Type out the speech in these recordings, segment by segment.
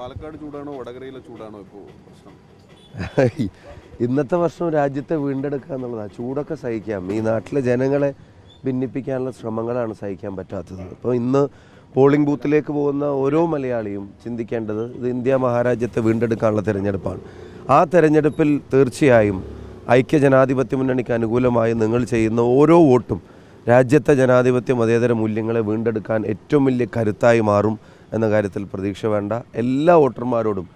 പാലക്കാട് ചൂടാണോ വടകരയിലെ ചൂടാണോ ഇപ്പോൾ പ്രശ്നം ഇന്നത്തെ പ്രശ്നം രാജ്യത്തെ വീണ്ടെടുക്കുക എന്നുള്ളതാണ് ചൂടൊക്കെ സഹിക്കാം ഈ നാട്ടിലെ ജനങ്ങളെ ഭിന്നിപ്പിക്കാനുള്ള ശ്രമങ്ങളാണ് സഹിക്കാൻ പറ്റാത്തത് അപ്പോൾ ഇന്ന് പോളിംഗ് ബൂത്തിലേക്ക് പോകുന്ന ഓരോ മലയാളിയും ചിന്തിക്കേണ്ടത് ഇത് ഇന്ത്യ മഹാരാജ്യത്തെ വീണ്ടെടുക്കാനുള്ള തിരഞ്ഞെടുപ്പാണ് ആ തിരഞ്ഞെടുപ്പിൽ തീർച്ചയായും ഐക്യജനാധിപത്യ മുന്നണിക്ക് അനുകൂലമായി നിങ്ങൾ ചെയ്യുന്ന ഓരോ വോട്ടും രാജ്യത്തെ ജനാധിപത്യ മതേതര മൂല്യങ്ങളെ വീണ്ടെടുക്കാൻ ഏറ്റവും വലിയ കരുത്തായി മാറും എന്ന കാര്യത്തിൽ പ്രതീക്ഷ വേണ്ട എല്ലാ വോട്ടർമാരോടും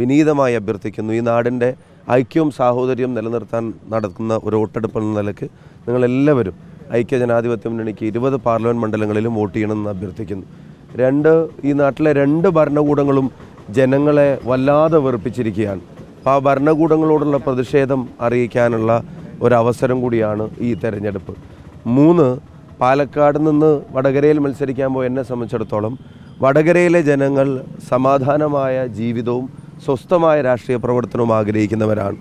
വിനീതമായി അഭ്യർത്ഥിക്കുന്നു ഈ നാടിൻ്റെ ഐക്യവും സാഹോദര്യവും നിലനിർത്താൻ നടക്കുന്ന ഒരു വോട്ടെടുപ്പ് എന്ന നിലയ്ക്ക് നിങ്ങളെല്ലാവരും ഐക്യ ജനാധിപത്യ മുന്നണിക്ക് ഇരുപത് പാർലമെൻറ്റ് മണ്ഡലങ്ങളിലും വോട്ട് ചെയ്യണമെന്ന് അഭ്യർത്ഥിക്കുന്നു രണ്ട് ഈ നാട്ടിലെ രണ്ട് ഭരണകൂടങ്ങളും ജനങ്ങളെ വല്ലാതെ വെറുപ്പിച്ചിരിക്കുകയാണ് അപ്പോൾ ആ ഭരണകൂടങ്ങളോടുള്ള പ്രതിഷേധം അറിയിക്കാനുള്ള ഒരവസരം കൂടിയാണ് ഈ തെരഞ്ഞെടുപ്പ് മൂന്ന് പാലക്കാട് നിന്ന് വടകരയിൽ മത്സരിക്കാൻ പോയ എന്നെ സംബന്ധിച്ചിടത്തോളം വടകരയിലെ ജനങ്ങൾ സമാധാനമായ ജീവിതവും സ്വസ്ഥമായ രാഷ്ട്രീയ പ്രവർത്തനവും ആഗ്രഹിക്കുന്നവരാണ്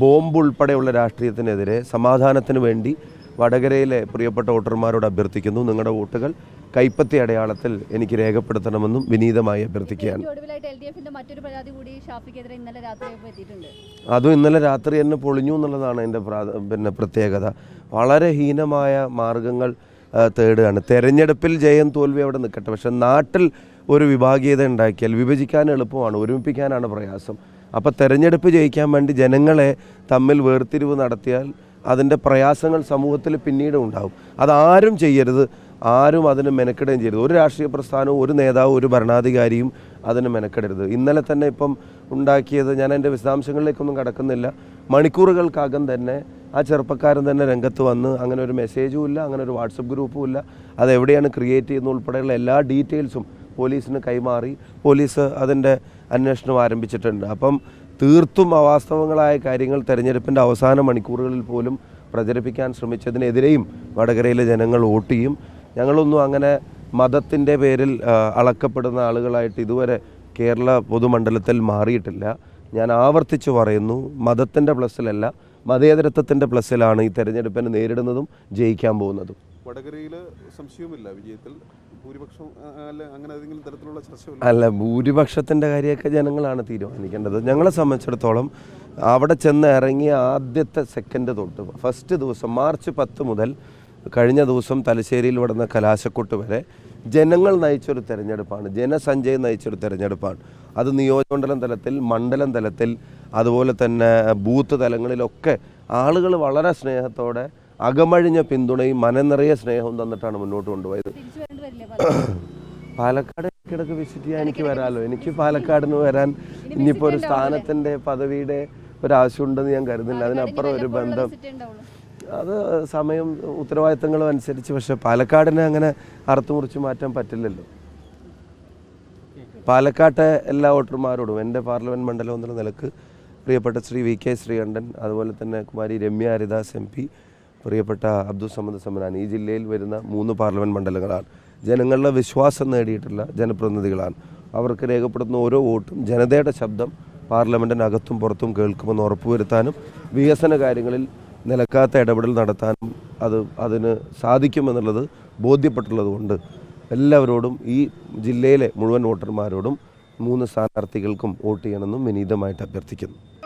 ബോംബ് ഉൾപ്പെടെയുള്ള രാഷ്ട്രീയത്തിനെതിരെ സമാധാനത്തിന് വേണ്ടി വടകരയിലെ പ്രിയപ്പെട്ട വോട്ടർമാരോട് അഭ്യർത്ഥിക്കുന്നു നിങ്ങളുടെ വോട്ടുകൾ കൈപ്പത്തി അടയാളത്തിൽ എനിക്ക് രേഖപ്പെടുത്തണമെന്നും വിനീതമായി അഭ്യർത്ഥിക്കുകയാണ് അതും ഇന്നലെ രാത്രി എന്നെ പൊളിഞ്ഞു എന്നുള്ളതാണ് എൻ്റെ പിന്നെ പ്രത്യേകത വളരെ ഹീനമായ മാർഗങ്ങൾ തേടുകയാണ് തെരഞ്ഞെടുപ്പിൽ ജയം തോൽവി അവിടെ നിൽക്കട്ടെ പക്ഷെ നാട്ടിൽ ഒരു വിഭാഗീയത ഉണ്ടാക്കിയാൽ വിഭജിക്കാൻ എളുപ്പമാണ് ഒരുമിപ്പിക്കാനാണ് പ്രയാസം അപ്പോൾ തെരഞ്ഞെടുപ്പ് ജയിക്കാൻ വേണ്ടി ജനങ്ങളെ തമ്മിൽ വേർതിരിവ് നടത്തിയാൽ അതിൻ്റെ പ്രയാസങ്ങൾ സമൂഹത്തിൽ പിന്നീട് ഉണ്ടാകും അതാരും ചെയ്യരുത് ആരും അതിന് മെനക്കെടുകയും ചെയ്യരുത് ഒരു രാഷ്ട്രീയ പ്രസ്ഥാനവും ഒരു നേതാവും ഒരു ഭരണാധികാരിയും അതിന് മെനക്കെടരുത് ഇന്നലെ തന്നെ ഇപ്പം ഉണ്ടാക്കിയത് ഞാൻ എൻ്റെ വിശദാംശങ്ങളിലേക്കൊന്നും കടക്കുന്നില്ല മണിക്കൂറുകൾക്കകം തന്നെ ആ ചെറുപ്പക്കാരൻ തന്നെ രംഗത്ത് വന്ന് അങ്ങനെ ഒരു മെസ്സേജും ഇല്ല അങ്ങനെ ഒരു വാട്സപ്പ് ഗ്രൂപ്പും ഇല്ല അതെവിടെയാണ് ക്രിയേറ്റ് ചെയ്യുന്ന ഉൾപ്പെടെയുള്ള എല്ലാ ഡീറ്റെയിൽസും പോലീസിന് കൈമാറി പോലീസ് അതിൻ്റെ അന്വേഷണം ആരംഭിച്ചിട്ടുണ്ട് അപ്പം തീർത്തും അവാസ്തവങ്ങളായ കാര്യങ്ങൾ തെരഞ്ഞെടുപ്പിൻ്റെ അവസാന മണിക്കൂറുകളിൽ പോലും പ്രചരിപ്പിക്കാൻ ശ്രമിച്ചതിനെതിരെയും വടകരയിലെ ജനങ്ങൾ വോട്ട് ചെയ്യും ഞങ്ങളൊന്നും അങ്ങനെ മതത്തിൻ്റെ പേരിൽ അളക്കപ്പെടുന്ന ആളുകളായിട്ട് ഇതുവരെ കേരള പൊതുമണ്ഡലത്തിൽ മാറിയിട്ടില്ല ഞാൻ ആവർത്തിച്ച് പറയുന്നു മതത്തിൻ്റെ പ്ലസ്സിലല്ല മതേതരത്വത്തിൻ്റെ പ്ലസ്സിലാണ് ഈ തെരഞ്ഞെടുപ്പിനെ നേരിടുന്നതും ജയിക്കാൻ പോകുന്നതും വടകരയിൽ സംശയവുമില്ല വിജയത്തിൽ അങ്ങനെ ഏതെങ്കിലും അല്ല ഭൂരിപക്ഷത്തിൻ്റെ കാര്യമൊക്കെ ജനങ്ങളാണ് തീരുമാനിക്കേണ്ടത് ഞങ്ങളെ സംബന്ധിച്ചിടത്തോളം അവിടെ ചെന്ന് ഇറങ്ങിയ ആദ്യത്തെ സെക്കൻഡ് തൊട്ട് ഫസ്റ്റ് ദിവസം മാർച്ച് പത്ത് മുതൽ കഴിഞ്ഞ ദിവസം തലശ്ശേരിയിൽ വിടുന്ന കലാശക്കൊട്ട് വരെ ജനങ്ങൾ നയിച്ചൊരു തെരഞ്ഞെടുപ്പാണ് ജനസഞ്ചയം നയിച്ചൊരു തെരഞ്ഞെടുപ്പാണ് അത് നിയോജകമണ്ഡലം തലത്തിൽ മണ്ഡലം തലത്തിൽ അതുപോലെ തന്നെ ബൂത്ത് തലങ്ങളിലൊക്കെ ആളുകൾ വളരെ സ്നേഹത്തോടെ അകമഴിഞ്ഞ പിന്തുണയും മനനിറയ സ്നേഹവും തന്നിട്ടാണ് മുന്നോട്ട് കൊണ്ടുപോയത് പാലക്കാട് ഇടയ്ക്കിടയ്ക്ക് വിസിറ്റ് ചെയ്യാൻ എനിക്ക് വരാമല്ലോ എനിക്ക് പാലക്കാടിന് വരാൻ ഇനിയിപ്പോൾ ഒരു സ്ഥാനത്തിൻ്റെ പദവിയുടെ ഒരു ആവശ്യമുണ്ടെന്ന് ഞാൻ കരുതുന്നില്ല അതിനപ്പുറം ഒരു ബന്ധം അത് സമയം ഉത്തരവാദിത്തങ്ങളും അനുസരിച്ച് പക്ഷെ പാലക്കാടിനെ അങ്ങനെ മുറിച്ച് മാറ്റാൻ പറ്റില്ലല്ലോ പാലക്കാട്ടെ എല്ലാ വോട്ടർമാരോടും എൻ്റെ പാർലമെൻറ്റ് മണ്ഡലം എന്നുള്ള നിലക്ക് പ്രിയപ്പെട്ട ശ്രീ വി കെ ശ്രീകണ്ഠൻ അതുപോലെ തന്നെ കുമാരി രമ്യ ഹരിദാസ് എം പി പ്രിയപ്പെട്ട അബ്ദുൾ സമദ് സമനാൻ ഈ ജില്ലയിൽ വരുന്ന മൂന്ന് പാർലമെൻറ്റ് മണ്ഡലങ്ങളാണ് ജനങ്ങളുടെ വിശ്വാസം നേടിയിട്ടുള്ള ജനപ്രതിനിധികളാണ് അവർക്ക് രേഖപ്പെടുത്തുന്ന ഓരോ വോട്ടും ജനതയുടെ ശബ്ദം പാർലമെൻറ്റിനകത്തും പുറത്തും കേൾക്കുമെന്ന് ഉറപ്പുവരുത്താനും വികസന കാര്യങ്ങളിൽ നിലക്കാത്ത ഇടപെടൽ നടത്താനും അത് അതിന് സാധിക്കുമെന്നുള്ളത് ബോധ്യപ്പെട്ടുള്ളതുകൊണ്ട് എല്ലാവരോടും ഈ ജില്ലയിലെ മുഴുവൻ വോട്ടർമാരോടും മൂന്ന് സ്ഥാനാർത്ഥികൾക്കും വോട്ട് ചെയ്യണമെന്നും വിനീതമായിട്ട് അഭ്യർത്ഥിക്കുന്നു